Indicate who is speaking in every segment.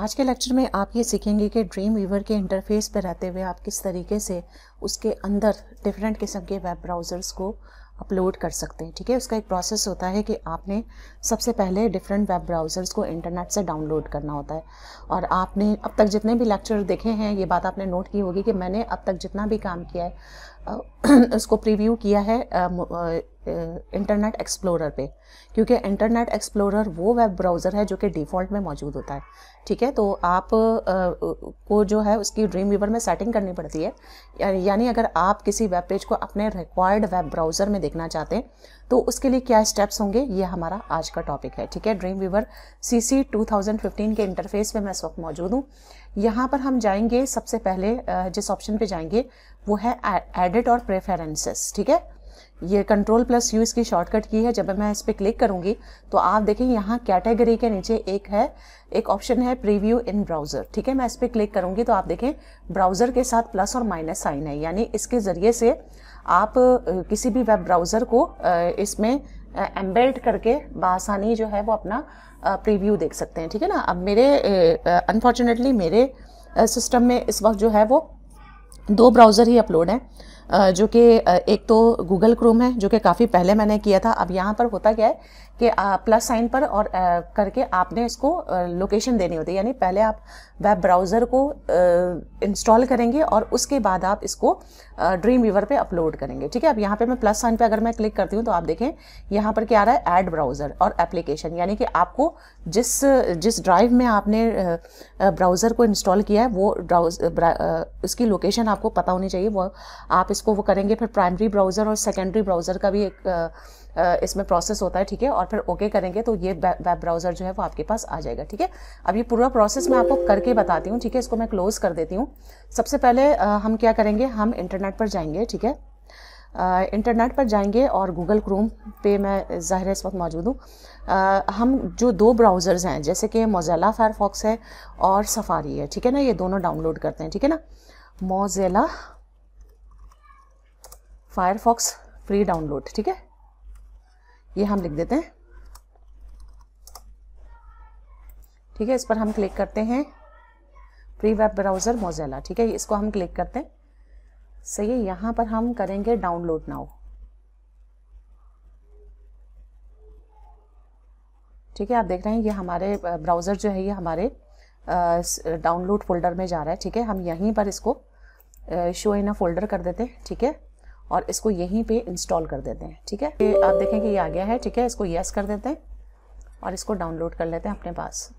Speaker 1: आज के लेक्चर में आप ये सीखेंगे कि ड्रीम वीवर के इंटरफेस पर रहते हुए आप किस तरीके से उसके अंदर डिफरेंट किस्म के वेब ब्राउज़र्स को अपलोड कर सकते हैं ठीक है उसका एक प्रोसेस होता है कि आपने सबसे पहले डिफरेंट वेब ब्राउज़र्स को इंटरनेट से डाउनलोड करना होता है और आपने अब तक जितने भी लेक्चर देखे हैं ये बात आपने नोट की होगी कि मैंने अब तक जितना भी काम किया है उसको प्रीव्यू किया है इंटरनेट एक्सप्लोरर पे क्योंकि इंटरनेट एक्सप्लोरर वो वेब ब्राउज़र है जो कि डिफ़ॉल्ट में मौजूद होता है ठीक है तो आप को जो है उसकी ड्रीम वीवर में सेटिंग करनी पड़ती है यानी अगर आप किसी वेब पेज को अपने रिक्वायर्ड वेब ब्राउज़र में देखना चाहते हैं तो उसके लिए क्या स्टेप्स होंगे ये हमारा आज का टॉपिक है ठीक है ड्रीम वीवर सी सी के इंटरफेस पर मैं इस वक्त मौजूद हूँ यहाँ पर हम जाएंगे सबसे पहले जिस ऑप्शन पे जाएंगे वो है एडिट और प्रेफरेंसेस ठीक है ये कंट्रोल प्लस यू इसकी शॉर्टकट की है जब मैं इस पर क्लिक करूंगी तो आप देखें यहाँ कैटेगरी के नीचे एक है एक ऑप्शन है प्रीव्यू इन ब्राउज़र ठीक है मैं इस पर क्लिक करूँगी तो आप देखें ब्राउज़र के साथ प्लस और माइनस साइन है यानी इसके ज़रिए से आप किसी भी वेब ब्राउज़र को इसमें एम्बेल्ट करके बसानी जो है वो अपना प्रीव्यू देख सकते हैं ठीक है ना अब मेरे अनफॉर्चुनेटली मेरे सिस्टम में इस वक्त जो है वो दो ब्राउज़र ही अपलोड हैं जो कि एक तो गूगल क्रोम है जो कि काफ़ी पहले मैंने किया था अब यहाँ पर होता क्या है कि प्लस साइन पर और करके आपने इसको लोकेशन देनी होती है यानी पहले आप वेब ब्राउज़र को इंस्टॉल करेंगे और उसके बाद आप इसको ड्रीम वीवर पर अपलोड करेंगे ठीक है अब यहाँ पे मैं प्लस साइन पे अगर मैं क्लिक करती हूँ तो आप देखें यहाँ पर क्या आ रहा है ऐड ब्राउज़र और एप्लीकेशन यानी कि आपको जिस जिस ड्राइव में आपने ब्राउज़र को इंस्टॉल किया है वो ब्राउज उसकी लोकेशन आपको पता होनी चाहिए वो आप इसको वो करेंगे फिर प्राइमरी ब्राउज़र और सेकेंडरी ब्राउज़र का भी एक इसमें प्रोसेस होता है ठीक है और फिर ओके okay करेंगे तो ये वेब ब्राउज़र जो है वो आपके पास आ जाएगा ठीक है अब ये पूरा प्रोसेस मैं आपको करके बताती हूँ ठीक है इसको मैं क्लोज़ कर देती हूँ सबसे पहले हम क्या करेंगे हम इंटरनेट पर जाएंगे ठीक है इंटरनेट पर जाएंगे और गूगल क्रोम पे मैं ज़ाहिर इस वक्त मौजूद हूँ हम जो दो ब्राउज़र्स हैं जैसे कि मोजेला फायरफॉक्स है और सफारी है ठीक है ना ये दोनों डाउनलोड करते हैं ठीक है ना मोजेला फायरफॉक्स फ्री डाउनलोड ठीक है ये हम लिख देते हैं ठीक है इस पर हम क्लिक करते हैं फ्री वेब ब्राउज़र मोजेला ठीक है इसको हम क्लिक करते हैं सही है यहाँ पर हम करेंगे डाउनलोड नाउ ठीक है आप देख रहे हैं ये हमारे ब्राउज़र जो है ये हमारे डाउनलोड फोल्डर में जा रहा है ठीक है हम यहीं पर इसको शो इन अ फोल्डर कर देते हैं ठीक है और इसको यहीं पे इंस्टॉल कर देते हैं ठीक है आप देखें कि ये आ गया है ठीक है इसको यस कर देते हैं और इसको डाउनलोड कर लेते हैं अपने पास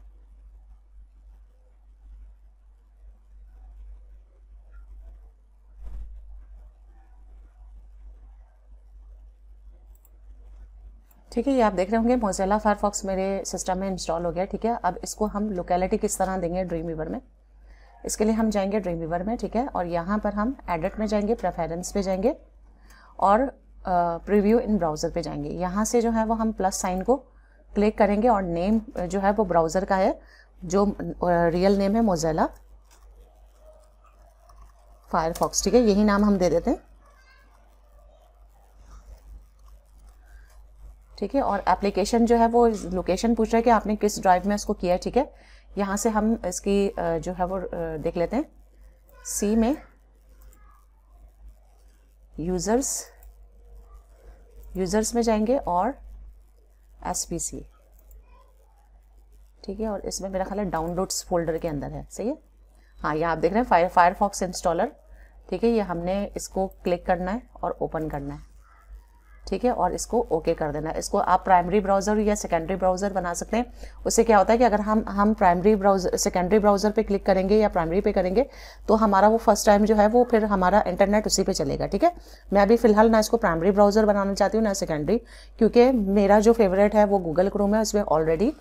Speaker 1: ठीक है ये आप देख रहे होंगे मोजेला फायरफॉक्स मेरे सिस्टम में इंस्टॉल हो गया ठीक है अब इसको हम लोकेलिटी किस तरह देंगे ड्रीम वीवर में इसके लिए हम जाएंगे ड्रीम वीवर में ठीक है और यहाँ पर हम एडिट में जाएंगे प्रेफरेंस पे जाएंगे और प्रीव्यू इन ब्राउज़र पे जाएंगे यहाँ से जो है वो हम प्लस साइन को क्लिक करेंगे और नेम जो है वो ब्राउज़र का है जो रियल नेम है मोजेला फायरफॉक्स ठीक है यही नाम हम दे देते हैं ठीक है और एप्लीकेशन जो है वो लोकेशन पूछ रहा है कि आपने किस ड्राइव में इसको किया है ठीक है यहाँ से हम इसकी जो है वो देख लेते हैं सी में यूज़र्स यूज़र्स में जाएंगे और एस ठीक है और इसमें मेरा ख्याल है डाउनलोड्स फोल्डर के अंदर है सही है हाँ ये आप देख रहे हैं फायर फायरफॉक्स इंस्टॉलर ठीक है ये हमने इसको क्लिक करना है और ओपन करना है ठीक है और इसको ओके okay कर देना इसको आप प्राइमरी ब्राउज़र या सेकेंडरी ब्राउज़र बना सकते हैं उससे क्या होता है कि अगर हम हम प्राइमरी ब्राउज़र सेकेंडरी ब्राउज़र पे क्लिक करेंगे या प्राइमरी पे करेंगे तो हमारा वो फर्स्ट टाइम जो है वो फिर हमारा इंटरनेट उसी पे चलेगा ठीक है मैं अभी फ़िलहाल ना इसको प्राइमरी ब्राउज़र बनाना चाहती हूँ ना सेकेंडरी क्योंकि मेरा जो फेवरेट है वो गूगल क्रोम है उसमें ऑलरेडी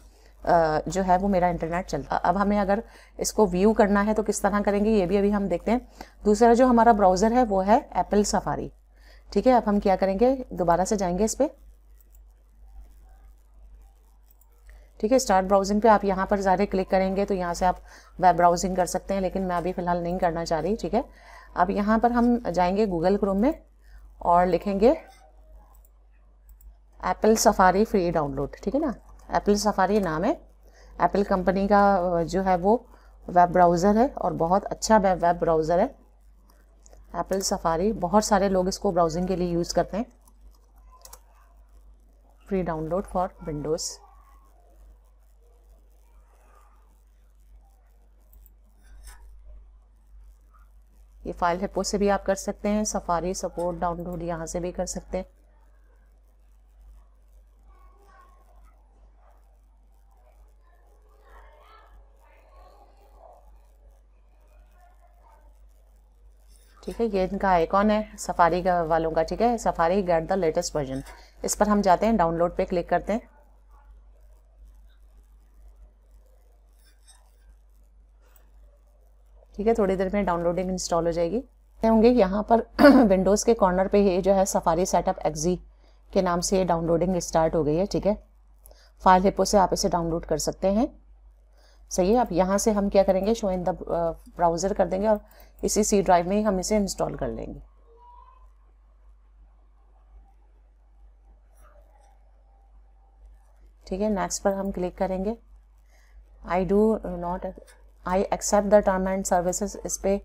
Speaker 1: जो है वो मेरा इंटरनेट चलता अब हमें अगर इसको व्यू करना है तो किस तरह करेंगे ये भी अभी हम देखते हैं दूसरा जो हमारा ब्राउज़र है वो है एप्पल सफारी ठीक है अब हम क्या करेंगे दोबारा से जाएंगे इस पर ठीक है स्टार्ट ब्राउजिंग पे आप यहाँ पर ज़्यादा क्लिक करेंगे तो यहाँ से आप वेब ब्राउजिंग कर सकते हैं लेकिन मैं अभी फ़िलहाल नहीं करना चाह रही ठीक है अब यहाँ पर हम जाएंगे गूगल क्रोम में और लिखेंगे एप्पल सफारी फ्री डाउनलोड ठीक है ना एप्पल सफारी नाम है एप्पल कंपनी का जो है वो वेब ब्राउज़र है और बहुत अच्छा वेब ब्राउज़र है एप्पल सफारी बहुत सारे लोग इसको ब्राउजिंग के लिए यूज़ करते हैं फ्री डाउनलोड फॉर विंडोज़ ये फाइल हेपो से भी आप कर सकते हैं सफारी सपोर्ट डाउनलोड यहाँ से भी कर सकते हैं ठीक है ये इनका आइकॉन है सफारी का वालों का ठीक है Safari get the latest version इस पर हम जाते हैं डाउनलोड पे क्लिक करते हैं ठीक है थोड़ी देर में डाउनलोडिंग इंस्टॉल हो जाएगी होंगे यहाँ पर विंडोज़ के कॉर्नर पे ये जो है सफारी सेटअप एक्जी के नाम से ये डाउनलोडिंग स्टार्ट हो गई है ठीक है फाइल हिपो से आप इसे डाउनलोड कर सकते हैं सही है अब यहाँ से हम क्या करेंगे शो इन द ब्राउज़र कर देंगे और इसी सी ड्राइव में ही हम इसे इंस्टॉल कर लेंगे ठीक है नेक्स्ट पर हम क्लिक करेंगे I do not I accept the term and services इस पर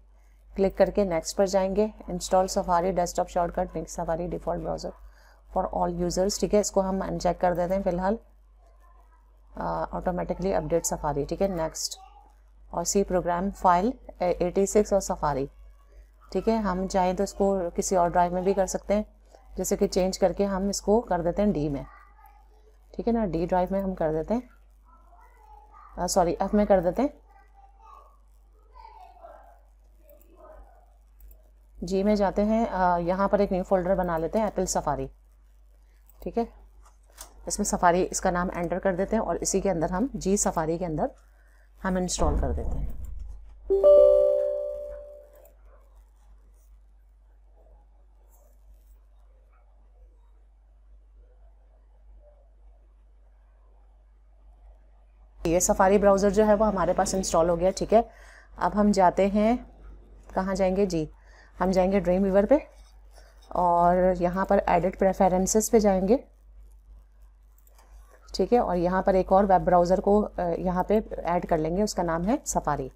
Speaker 1: क्लिक करके नेक्स्ट पर जाएंगे install Safari desktop shortcut make Safari default browser for all users ठीक है इसको हम अनचेक कर देते हैं फिलहाल ऑटोमेटिकली अपडेट सफारी ठीक है नेक्स्ट और सी प्रोग्राम फाइल 86 और सफारी ठीक है हम चाहें तो इसको किसी और ड्राइव में भी कर सकते हैं जैसे कि चेंज करके हम इसको कर देते हैं डी में ठीक है ना डी ड्राइव में हम कर देते हैं सॉरी एफ में कर देते हैं जी में जाते हैं यहाँ पर एक न्यू फोल्डर बना लेते हैं एप्पल सफारी ठीक है इसमें सफारी इसका नाम एंटर कर देते हैं और इसी के अंदर हम जी सफारी के अंदर हम इंस्टॉल कर देते हैं ये सफारी ब्राउज़र जो है वो हमारे पास इंस्टॉल हो गया ठीक है अब हम जाते हैं कहाँ जाएंगे जी हम जाएंगे ड्रीम वीवर पे और यहाँ पर एडिट प्रेफरेंसेस पे जाएंगे ठीक है और यहाँ पर एक और वेब ब्राउज़र को यहाँ पे ऐड कर लेंगे उसका नाम है सफारी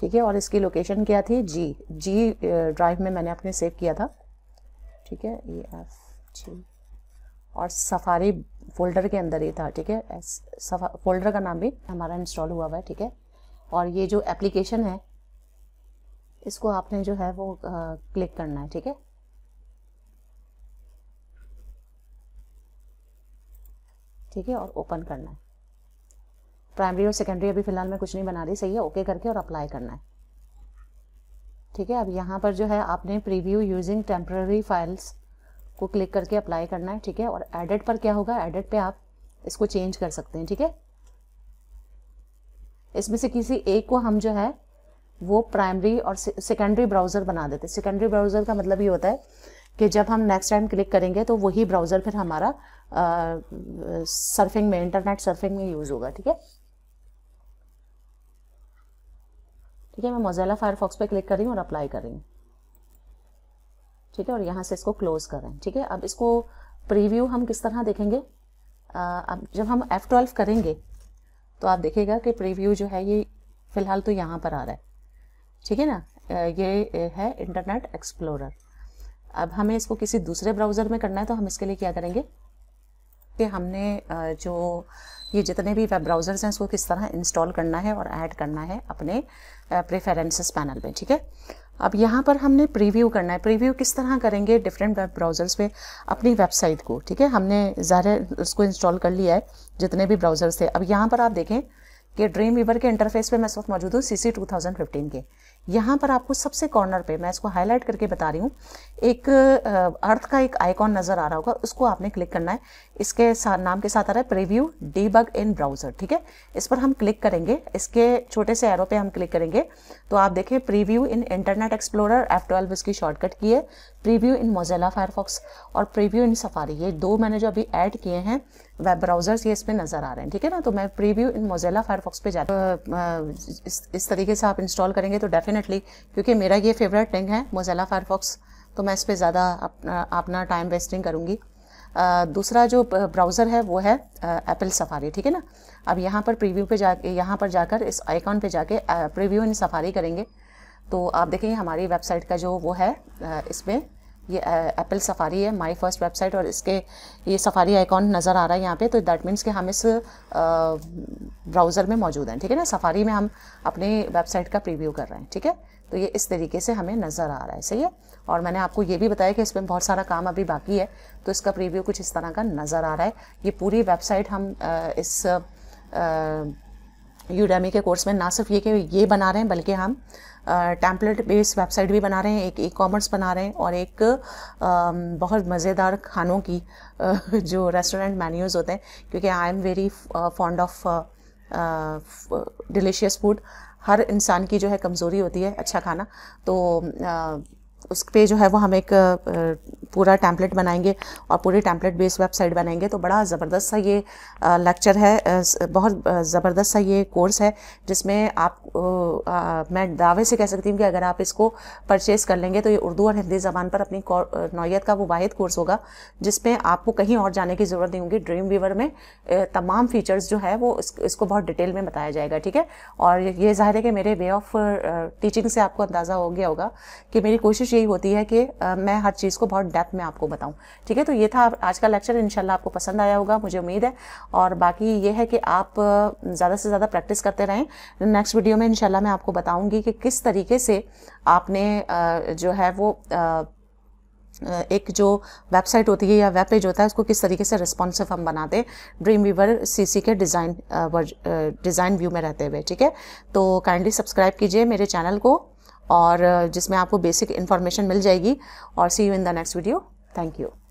Speaker 1: ठीक है और इसकी लोकेशन क्या थी जी जी ड्राइव में मैंने अपने सेव किया था ठीक है ई एफ जी और सफारी फोल्डर के अंदर ही था ठीक है फोल्डर का नाम भी हमारा इंस्टॉल हुआ हुआ है ठीक है और ये जो एप्लीकेशन है इसको आपने जो है वो क्लिक करना है ठीक है ठीक है और ओपन करना है प्राइमरी और सेकेंडरी अभी फ़िलहाल मैं कुछ नहीं बना रही सही है ओके करके और अप्लाई करना है ठीक है अब यहाँ पर जो है आपने प्रीव्यू यूजिंग टेम्प्ररी फाइल्स को क्लिक करके अप्लाई करना है ठीक है और एडिट पर क्या होगा एडिट पे आप इसको चेंज कर सकते हैं ठीक है इसमें से किसी एक को हम जो है वो प्राइमरी और सेकेंडरी ब्राउज़र बना देते हैं सेकेंडरी ब्राउज़र का मतलब ये होता है कि जब हम नेक्स्ट टाइम क्लिक करेंगे तो वही ब्राउज़र फिर हमारा आ, सर्फिंग में इंटरनेट सर्फिंग में यूज़ होगा ठीक है ठीक है मैं मोजेला फायरफॉक्स पे क्लिक कर रही हूँ और अप्लाई कर रही हूँ ठीक है और यहाँ से इसको क्लोज़ कर रहे हैं ठीक है अब इसको प्रीव्यू हम किस तरह देखेंगे आ, अब जब हम एफ़ ट्वेल्व करेंगे तो आप देखिएगा कि प्रीव्यू जो है ये फ़िलहाल तो यहाँ पर आ रहा है ठीक है ना ये है इंटरनेट एक्सप्लोरर अब हमें इसको किसी दूसरे ब्राउज़र में करना है तो हम इसके लिए क्या करेंगे कि हमने जो ये जितने भी वेब ब्राउज़र्स हैं उसको किस तरह इंस्टॉल करना है और ऐड करना है अपने प्रेफरेंसेस पैनल में ठीक है अब यहाँ पर हमने प्रीव्यू करना है प्रीव्यू किस तरह करेंगे डिफरेंट वेब ब्राउज़र्स पे अपनी वेबसाइट को ठीक है हमने ज़ाहिर उसको इंस्टॉल कर लिया है जितने भी ब्राउज़र्स थे अब यहाँ पर आप देखें ये ड्रीम वीवर के इंटरफेस पे मैं इस वक्त मौजूद हूँ सी 2015 के यहाँ पर आपको सबसे कॉर्नर पे मैं इसको हाईलाइट करके बता रही हूँ एक अर्थ का एक आइकॉन नज़र आ रहा होगा उसको आपने क्लिक करना है इसके साथ नाम के साथ आ रहा है प्रीव्यू डीबग इन ब्राउज़र ठीक है इस पर हम क्लिक करेंगे इसके छोटे से एरो पे हम क्लिक करेंगे तो आप देखें preview in Internet Explorer F twelve इसकी शॉर्टकट की है प्रीव्यू इन मोजेला फायरफॉक्स और प्रीव्यू इन सफारी ये दो मैंने जो अभी ऐड किए हैं वेब ब्राउज़र्स ये इसमें नज़र आ रहे हैं ठीक है ना तो मैं प्रीव्यू इन मोजेला फायरफॉक्स पे जा इस, इस तरीके से आप इंस्टॉल करेंगे तो डेफिनेटली क्योंकि मेरा ये फेवरेट थिंग है मोजेला फायरफॉक्स तो मैं इस पर ज़्यादा अपना टाइम वेस्टिंग करूँगी दूसरा जो ब्राउज़र है वो है एप्पल सफारी ठीक है ना अब यहाँ पर प्रीव्यू पे जा यहाँ पर जाकर इस आइकॉन पे जाके प्रीव्यू इन सफारी करेंगे तो आप देखेंगे हमारी वेबसाइट का जो वो है इसमें ये एप्पल सफारी है माय फर्स्ट वेबसाइट और इसके ये सफारी आइकॉन नज़र आ रहा है यहाँ पे तो दैट मीन्स कि हम इस ब्राउज़र में मौजूद हैं ठीक है ना सफारी में हम अपनी वेबसाइट का प्रीव्यू कर रहे हैं ठीक है तो ये इस तरीके से हमें नज़र आ रहा है सही है और मैंने आपको ये भी बताया कि इसमें बहुत सारा काम अभी बाकी है तो इसका प्रीव्यू कुछ इस तरह का नज़र आ रहा है ये पूरी वेबसाइट हम इस यूडेमी के कोर्स में ना सिर्फ ये कि ये बना रहे हैं बल्कि हम टैम्पलेट बेस्ड वेबसाइट भी बना रहे हैं एक ई कॉमर्स बना रहे हैं और एक आ, बहुत मज़ेदार खानों की आ, जो रेस्टोरेंट मेन्यूज़ होते हैं क्योंकि I am very fond of delicious food हर इंसान की जो है कमज़ोरी होती है अच्छा खाना तो आ, उस पर जो है वो हम एक पूरा टैम्पलेट बनाएंगे और पूरी टैम्पलेट बेस्ड वेबसाइट बनाएंगे तो बड़ा ज़बरदस्त सा ये लेक्चर है बहुत ज़बरदस्त सा ये कोर्स है जिसमें आप मैं दावे से कह सकती हूँ कि अगर आप इसको परचेज़ कर लेंगे तो ये उर्दू और हिंदी ज़बान पर अपनी नौीयत का वो वाद कोर्स होगा जिसमें आपको कहीं और जाने की ज़रूरत नहीं होगी ड्रीम वीवर में तमाम फीचर्स जो है वो इसको बहुत डिटेल में बताया जाएगा ठीक है और ये जाहिर है कि मेरे वे ऑफ टीचिंग से आपको अंदाज़ा हो गया होगा कि मेरी कोशिश यही होती है कि आ, मैं हर चीज़ को बहुत डेप्थ में आपको बताऊं ठीक है तो ये था आज का लेक्चर इंशाल्लाह आपको पसंद आया होगा मुझे उम्मीद है और बाकी ये है कि आप ज़्यादा से ज़्यादा प्रैक्टिस करते रहें नेक्स्ट वीडियो में इंशाल्लाह मैं आपको बताऊँगी कि किस तरीके से आपने जो है वो एक जो वेबसाइट होती है या वेब पेज होता है उसको किस तरीके से रिस्पॉन्सिव हम बनाते हैं ड्रीम वीवर सी के डिज़ाइन डिज़ाइन व्यू में रहते हुए ठीक है तो काइंडली सब्सक्राइब कीजिए मेरे चैनल को और जिसमें आपको बेसिक इन्फॉर्मेशन मिल जाएगी और see you in the next video thank you